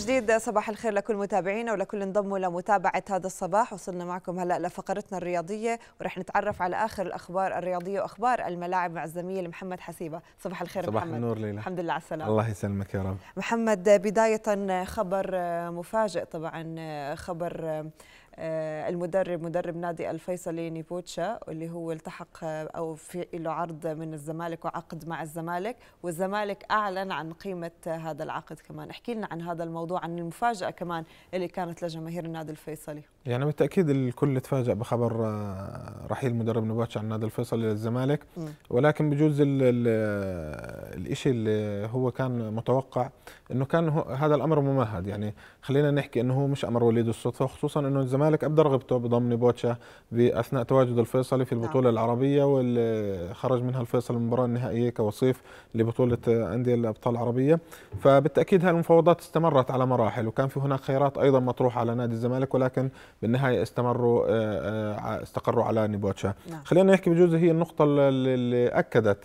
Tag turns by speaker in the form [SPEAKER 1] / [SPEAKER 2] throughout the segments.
[SPEAKER 1] جديد صباح الخير لكل متابعينا ولكل انضموا لمتابعة هذا الصباح وصلنا معكم هلأ لفقرتنا الرياضية ورح نتعرف على آخر الأخبار الرياضية وأخبار الملاعب مع الزميل محمد حسيبة صباح الخير صباح محمد النور ليلى الحمد لله على السلامة الله يسلمك يا رب محمد بداية خبر مفاجئ طبعا خبر آه، المدرب مدرب نادي الفيصلي نيبوتشا اللي هو التحق آه، او في له عرض من الزمالك وعقد مع الزمالك والزمالك اعلن عن قيمه آه، هذا العقد كمان احكي لنا عن هذا الموضوع عن المفاجاه كمان اللي كانت لجماهير النادي الفيصلي
[SPEAKER 2] يعني بالتاكيد الكل تفاجأ بخبر رحيل مدرب نيبوتشا عن النادي الفيصلي للزمالك ولكن بجوز الشيء اللي هو كان متوقع انه كان هذا الامر ممهد يعني خلينا نحكي انه هو مش امر وليد الصدفه خصوصا انه الزمالك الزمالك أبدى رغبته بضم بوتشا بأثناء تواجد الفيصلي في البطولة نعم. العربية واللي خرج منها الفيصل المباراة النهائية كوصيف لبطولة أندية الأبطال العربية فبالتأكيد هذه المفاوضات استمرت على مراحل وكان في هناك خيارات أيضا مطروحة على نادي الزمالك ولكن بالنهاية استمروا آه، آه، استقروا على نيبوتشا نعم. خلينا نحكي بجوز هي النقطة اللي أكدت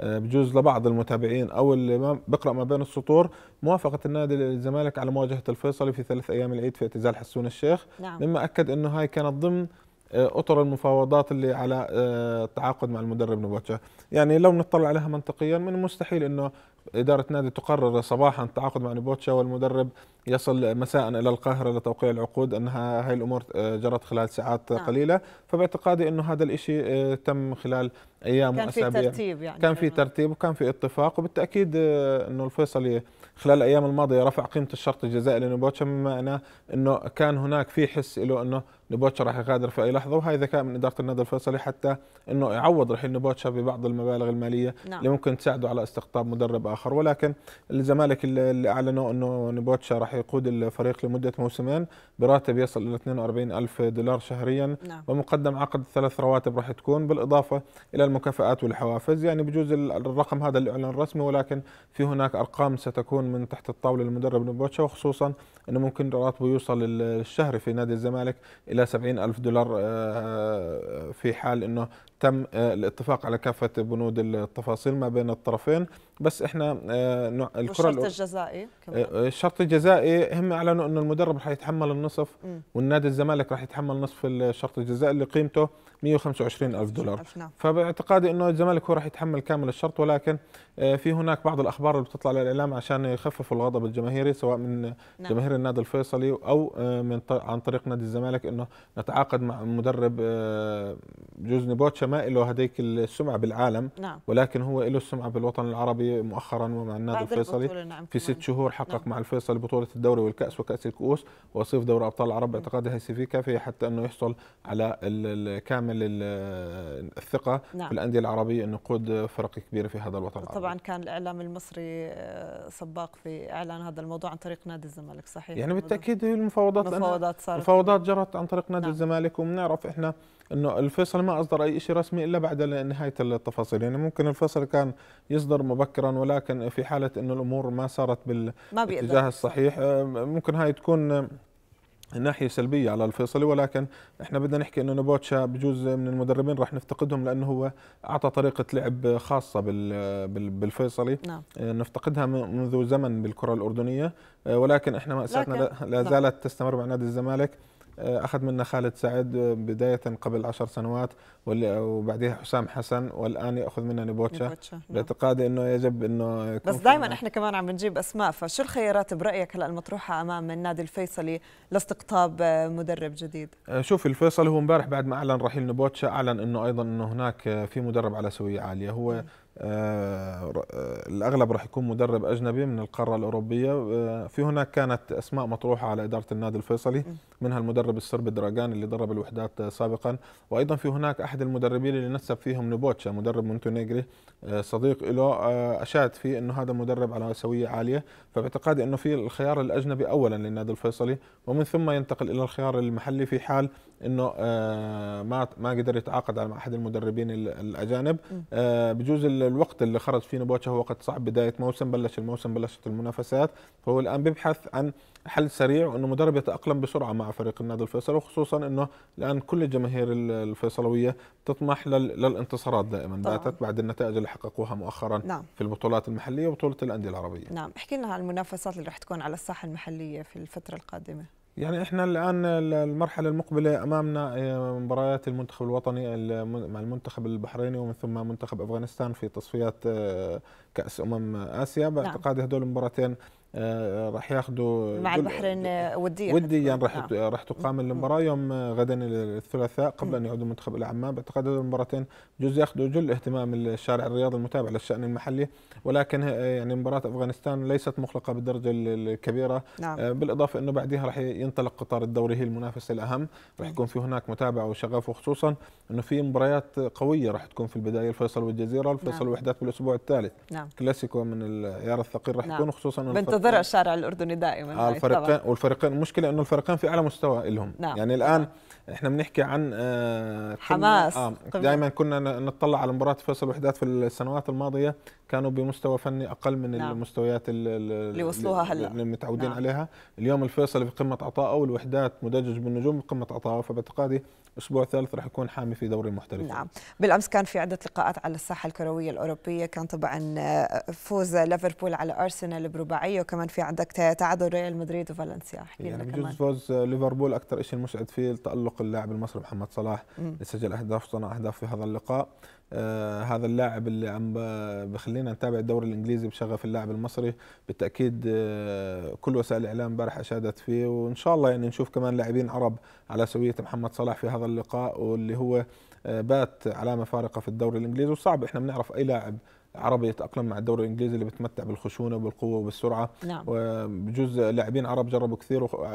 [SPEAKER 2] آه، بجوز لبعض المتابعين او اللي ما بقرا ما بين السطور موافقه النادي الزمالك على مواجهه الفيصلي في ثلاث ايام العيد في اعتزال حسون الشيخ نعم. مما اكد انه هاي كانت ضمن آه، اطر المفاوضات اللي على التعاقد آه، مع المدرب نبوتشا يعني لو نطلع عليها منطقيا من المستحيل انه اداره نادي تقرر صباحا التعاقد مع نبوتشا والمدرب يصل مساء إلى القاهرة لتوقيع العقود أنها هاي الأمور آه، جرت خلال ساعات نعم. قليلة فباعتقادي أنه هذا الشيء آه، تم خلال أيام كان وأسابيع كان في ترتيب يعني كان في نعم. ترتيب وكان في اتفاق وبالتأكيد آه، أنه الفيصلي خلال الأيام الماضية رفع قيمة الشرط الجزائي لنبوتشا مما معناه أنه كان هناك في حس له أنه نبوتشا راح يغادر في أي لحظة وهي ذكاء من إدارة النادي الفيصلي حتى أنه يعوض رحيل نبوتشا ببعض المبالغ المالية نعم. اللي ممكن تساعده على استقطاب مدرب آخر ولكن الزمالك اللي أعلنوا أنه نبوتشا راح يقود الفريق لمدة موسمين براتب يصل إلى 42 ألف دولار شهريا نعم. ومقدم عقد ثلاث رواتب راح تكون بالإضافة إلى المكافآت والحوافز يعني بجوز الرقم هذا اللي أعلن رسمي ولكن في هناك أرقام ستكون من تحت الطاولة للمدرب نبوتشا وخصوصا أنه ممكن راتبه يوصل الشهري في نادي الزمالك إلى 70 ألف دولار آه، آه، في حال أنه تم آه، الاتفاق على كافة بنود التفاصيل ما بين الطرفين بس احنا آه الكره الشرط الجزائي كمان الشرط آه، آه، الجزائي هم اعلنوا انه المدرب راح يتحمل النصف م. والنادي الزمالك راح يتحمل نصف الشرط الجزائي اللي قيمته 125 الف دولار نعم. فباعتقادي انه الزمالك هو راح يتحمل كامل الشرط ولكن آه في هناك بعض الاخبار اللي بتطلع للاعلام عشان يخففوا الغضب الجماهيري سواء من نعم. جماهير النادي الفيصلي او آه من عن طريق نادي الزمالك انه نتعاقد مع مدرب آه، جوزني بوتشا ما له هذيك السمعه بالعالم نعم. ولكن هو له السمعه بالوطن العربي الدوري مؤخرا ومع النادي الفيصلي نعم في ست شهور حقق نعم. مع الفيصلي بطولة الدوري والكأس وكأس الكؤوس وصيف دوري أبطال العرب باعتقادها في كافية حتى أنه يحصل على كامل الثقة نعم. في الأندية العربية انه يقود فرق كبيرة في هذا الوطن العربي
[SPEAKER 1] طبعا كان الإعلام المصري آه، سباق في إعلان هذا الموضوع عن طريق نادي الزمالك صحيح يعني بالتأكيد
[SPEAKER 2] المفاوضات المفاوضات صارت المفاوضات جرت عن طريق نادي نعم. الزمالك وبنعرف إحنا انه الفيصل ما اصدر اي شيء رسمي الا بعد نهايه التفاصيل يعني ممكن الفيصل كان يصدر مبكرا ولكن في حاله انه الامور ما صارت بالاتجاه الصحيح آه، ممكن هاي تكون ناحية سلبية على الفيصلي ولكن احنا بدنا نحكي انه نبوتشا بجوز من المدربين راح نفتقدهم لانه هو اعطى طريقة لعب خاصة بالفيصلي نعم. آه، نفتقدها منذ زمن بالكرة الأردنية آه، ولكن احنا مأساتنا لا نعم. زالت تستمر مع نادي الزمالك آه، أخذ منا خالد سعد آه، بداية قبل عشر سنوات وبعدها حسام حسن والآن يأخذ منا نيبوتشا نعم. باعتقادي أنه يجب أنه يكون بس
[SPEAKER 1] دائما إحنا كمان عم نجيب أسماء فشو الخيارات برأيك هلأ المطروحة أمام النادي الفيصلي لاستقطاب آه، مدرب جديد
[SPEAKER 2] شوف الفيصل هو امبارح بعد ما أعلن رحيل نيبوتشا أعلن أنه أيضا أنه هناك في مدرب على سوية عالية هو م. آه، آه، الاغلب راح يكون مدرب اجنبي من القاره الاوروبيه آه، في هناك كانت اسماء مطروحه على اداره النادي الفيصلي منها المدرب الصربي دراجان اللي درب الوحدات سابقا وايضا في هناك احد المدربين اللي نسب فيهم نبوتشا مدرب مونتينيغري صديق له اشاد فيه انه هذا مدرب على سويه عاليه فباعتقادي انه في الخيار الاجنبي اولا للنادي الفيصلي ومن ثم ينتقل الى الخيار المحلي في حال انه ما ما قدر يتعاقد مع احد المدربين الاجانب بجوز الوقت اللي خرج فيه نبوتشا هو وقت صعب بدايه موسم بلش الموسم بلشت المنافسات فهو الان بيبحث عن حل سريع وانه مدرب يتاقلم بسرعه مع فريق النادي الفيصل وخصوصا انه الان كل الجماهير الفيصلويه تطمح للانتصارات دائما نعم. باتت بعد النتائج اللي حققوها مؤخرا نعم. في البطولات المحليه وبطوله الانديه العربيه
[SPEAKER 1] نعم احكي لنا عن المنافسات اللي رح تكون على الساحه المحليه في الفتره القادمه
[SPEAKER 2] يعني احنا الان المرحله المقبله امامنا آه، مباريات المنتخب الوطني مع المنتخب البحريني ومن ثم منتخب افغانستان في تصفيات آه، كاس امم اسيا باعتقادي نعم. هدول المباراتين آه، آه، راح ياخذوا مع
[SPEAKER 1] البحرين وديا آه، وديا يعني راح نعم. راح تقام
[SPEAKER 2] المباراه يوم غدا الثلاثاء قبل ان يعود المنتخب الى عمان باعتقاد هذول المباراتين بجوز ياخذوا جل اهتمام الشارع الرياضي المتابع للشان المحلي ولكن يعني مباراه افغانستان ليست مخلقه بالدرجه الكبيره نعم. بالاضافه انه بعدها راح ينطلق قطار الدوري هي المنافس الاهم راح يكون في هناك متابعه وشغف وخصوصا انه في مباريات قويه راح تكون في البدايه الفيصل والجزيره الفيصل نعم. وحدات بالاسبوع الثالث نعم. نعم كلاسيكو من العيار الثقيل راح نعم. يكون خصوصا بنتظر
[SPEAKER 1] الشارع الاردني دائما آه الفريقين
[SPEAKER 2] والفريقين المشكله انه الفريقين في اعلى مستوى لهم نعم. يعني الان نعم. احنا بنحكي عن آه، حماس آه دائما كنا نطلع على مباراه فيصل الوحدات في السنوات الماضيه كانوا بمستوى فني اقل من نعم. المستويات اللي وصلوها هلا اللي متعودين نعم. عليها اليوم الفيصل في قمه عطائه والوحدات مدجج بالنجوم بقمه عطائه فباعتقادي اسبوع ثالث راح يكون حامي في دوري المحترفين
[SPEAKER 1] نعم بالامس كان في عده لقاءات على الساحه الكرويه الاوروبيه كان طبعا آه، فوز ليفربول على ارسنال برباعيه وكمان في عندك تعادل ريال مدريد وفالنسيا احكي يعني لنا كمان
[SPEAKER 2] فوز ليفربول اكثر شيء المسعد فيه التالق تالق اللاعب المصري محمد صلاح اللي سجل اهداف صنع اهداف في هذا اللقاء آه هذا اللاعب اللي عم بخلينا نتابع الدوري الانجليزي بشغف اللاعب المصري بالتاكيد آه كل وسائل الاعلام امبارح اشادت فيه وان شاء الله يعني نشوف كمان لاعبين عرب على سويه محمد صلاح في هذا اللقاء واللي هو آه بات علامه فارقه في الدوري الانجليزي وصعب احنا بنعرف اي لاعب عربي يتاقلم مع الدوري الانجليزي اللي بتمتع بالخشونه وبالقوه وبالسرعه نعم. وبجوز لاعبين عرب جربوا كثير وقبله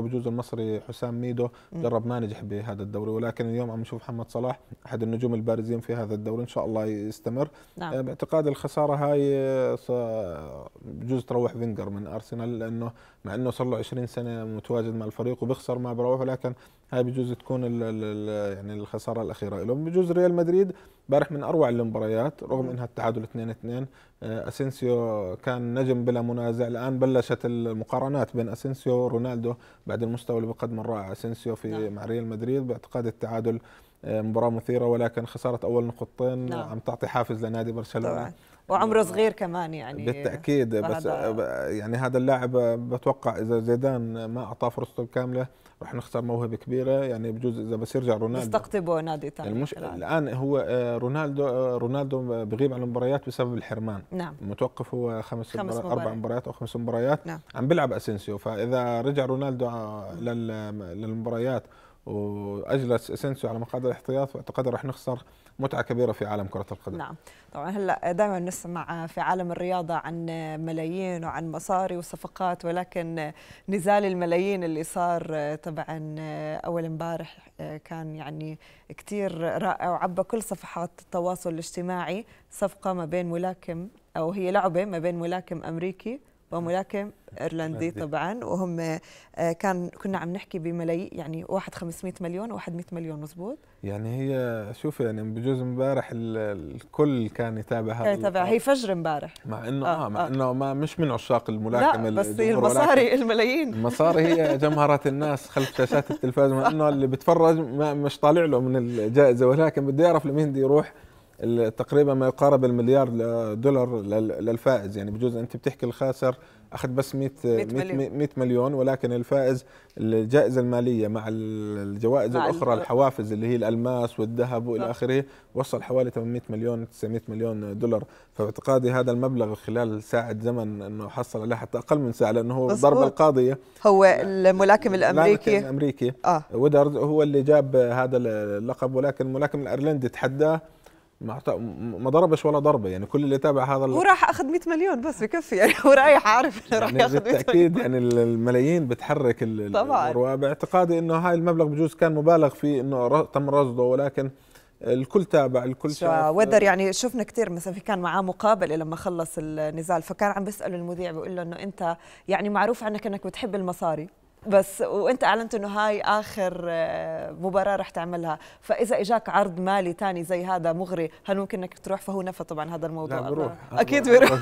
[SPEAKER 2] آه، بجوز المصري حسام ميدو جرب ما نجح بهذا الدوري ولكن اليوم عم نشوف محمد صلاح احد النجوم البارزين في هذا الدوري ان شاء الله يستمر نعم. آه، باعتقاد الخساره هاي آه، بجوز تروح فينجر من ارسنال لانه مع انه صار له 20 سنه متواجد مع الفريق وبيخسر ما بروح ولكن هاي بجوز تكون ال ال يعني الخساره الاخيره لهم بجوز ريال مدريد امبارح من اروع المباريات رغم انها التعادل 2-2 آه، اسينسيو كان نجم بلا منازع الان بلشت المقارنات بين اسينسيو ورونالدو بعد المستوى اللي بقدمه الرائع اسينسيو في نعم. مع ريال مدريد باعتقاد التعادل آه، مباراه مثيره ولكن خساره اول نقطتين نعم. عم تعطي حافز لنادي برشلونه طبعا.
[SPEAKER 1] وعمره صغير كمان يعني بالتاكيد بس
[SPEAKER 2] يعني هذا اللاعب بتوقع اذا زيدان ما اعطاه فرصته الكامله رح نخسر موهبه كبيره يعني بجوز اذا بس يرجع رونالدو
[SPEAKER 1] يستقطبه نادي ثاني
[SPEAKER 2] يعني الان هو آه، رونالدو آه، رونالدو بغيب عن المباريات بسبب الحرمان نعم متوقف هو خمس, خمس مباريات اربع مباريات او خمس مباريات نعم. عم بيلعب اسينسيو فاذا رجع رونالدو آه، للمباريات واجلس اسنسو على مقعد الاحتياط واعتقد راح نخسر متعه كبيره في عالم كره القدم.
[SPEAKER 1] نعم، طبعا هلا دائما نسمع في عالم الرياضه عن ملايين وعن مصاري وصفقات ولكن نزال الملايين اللي صار طبعا اول امبارح كان يعني كثير رائع وعبى كل صفحات التواصل الاجتماعي صفقه ما بين ملاكم او هي لعبه ما بين ملاكم امريكي وملاكم ايرلندي طبعا وهم آه، كان كنا عم نحكي بملايين يعني واحد 500 مليون وواحد 100 مليون مزبوط
[SPEAKER 2] يعني هي شوف يعني بجوز امبارح الكل كان يتابع هذا كان يتابع
[SPEAKER 1] هي فجر امبارح
[SPEAKER 2] مع انه اه, آه مع آه. انه ما مش من عشاق الملاكمه لا بس المصاري
[SPEAKER 1] الملايين
[SPEAKER 2] المصاري هي جمهرت الناس خلف شاشات التلفاز مع انه اللي بتفرج ما مش طالع له من الجائزه ولكن بده يعرف لمين بده يروح تقريبا ما يقارب المليار دولار للفائز يعني بجوز انت بتحكي الخاسر اخذ بس 100 100 مليون. 100 مليون ولكن الفائز الجائزه الماليه مع الجوائز مع الاخرى الحوافز اللي هي الالماس والذهب والى آه. اخره وصل حوالي 800 مليون 900 مليون دولار فاعتقادي هذا المبلغ خلال ساعه زمن انه حصل عليه حتى اقل من ساعه لانه هو ضرب القاضيه
[SPEAKER 1] هو الملاكم
[SPEAKER 2] الامريكي الامريكي آه. ودرز هو اللي جاب هذا اللقب ولكن الملاكم الايرلندي تحداه ما ضربش ولا ضربه يعني كل اللي تابع هذا هو راح
[SPEAKER 1] اخذ 100 مليون بس بكفي يعني هو رايح عارف انه راح يعني ياخذ
[SPEAKER 2] بالتاكيد يعني الملايين بتحرك طبعا باعتقادي انه هاي المبلغ بجوز كان مبالغ فيه انه تم رصده ولكن الكل تابع الكل شاف آه، ودر
[SPEAKER 1] يعني شفنا كثير مثلا في كان معاه مقابله لما خلص النزال فكان عم بيساله المذيع بيقول له انه انت يعني معروف عنك انك بتحب المصاري بس وانت اعلنت انه هاي اخر آه، مباراه رح تعملها فاذا اجاك عرض مالي ثاني زي هذا مغري هل ممكن انك تروح فهو نفى طبعا هذا الموضوع لا بروح
[SPEAKER 2] اكيد بروح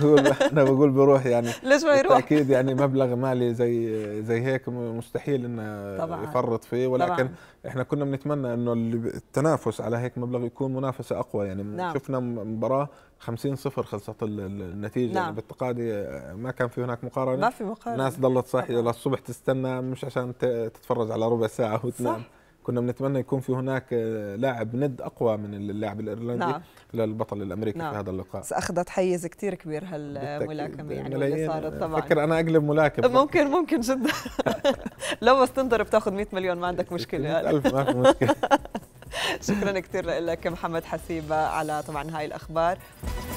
[SPEAKER 2] انا بقول بروح يعني ليش ما يروح اكيد يعني مبلغ مالي زي زي هيك مستحيل انه طبعا يفرط فيه ولكن طبعا احنا كنا بنتمنى انه التنافس على هيك مبلغ يكون منافسه اقوى يعني نعم. شفنا مباراه 50 صفر خلصت النتيجه يعني نعم. بالتقادي باعتقادي آه، ما كان في هناك مقارنه ما في مقارنه الناس ضلت صاحيه للصبح تستنى مش عشان تتفرج على ربع ساعه وتنام صح. كنا بنتمنى يكون في هناك آه، لاعب ند اقوى من اللاعب الايرلندي نعم. للبطل الامريكي نعم. في هذا اللقاء بس اخذت
[SPEAKER 1] حيز كثير كبير هالملاكمه يعني اللي صارت طبعا فكر
[SPEAKER 2] انا اقلب ملاكم ممكن ممكن جدا
[SPEAKER 1] لو بس تنضرب تاخذ 100 مليون ما عندك مشكله يعني. ألف ما في مشكله شكرا كثير لك محمد حسيبه على طبعا هاي الاخبار